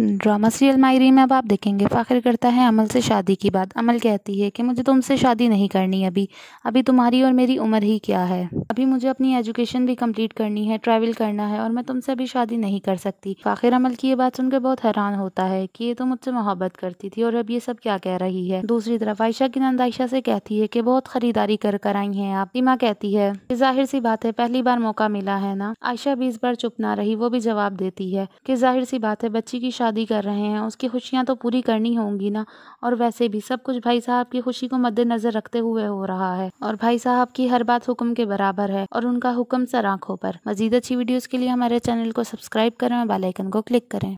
drama serial मायरी में अब आप देखेंगे फ़ाखिर करता है अमल से शादी की बात अमल कहती है कि मुझे तुमसे शादी नहीं करनी अभी अभी तुम्हारी और मेरी उम्र ही क्या है अभी मुझे अपनी एजुकेशन भी कंप्लीट करनी है ट्रैवल करना है और मैं तुमसे अभी शादी नहीं कर सकती फ़ाखिर अमल की ये बात सुनकर बहुत हैरान होता है कि ये तो मुझसे मोहब्बत करती थी और अब ये सब क्या कह रही है दूसरी तरफ आयशा की नंद आयशा से कहती है कि बहुत खरीदारी कर कर आई हैं आप सीमा कहती है कि जाहिर सी बात है पहली बार मौका मिला है ना आयशा भी इस बार चुप ना रही वो भी जवाब देती है कि जाहिर सी बात है बच्ची की शादी शादी कर रहे हैं उसकी खुशियाँ तो पूरी करनी होंगी ना और वैसे भी सब कुछ भाई साहब की खुशी को मद्देनजर रखते हुए हो रहा है और भाई साहब की हर बात हुक्म के बराबर है और उनका हुक्म सर आंखों पर मजीद अच्छी वीडियोस के लिए हमारे चैनल को सब्सक्राइब करें और बेलाइकन को क्लिक करें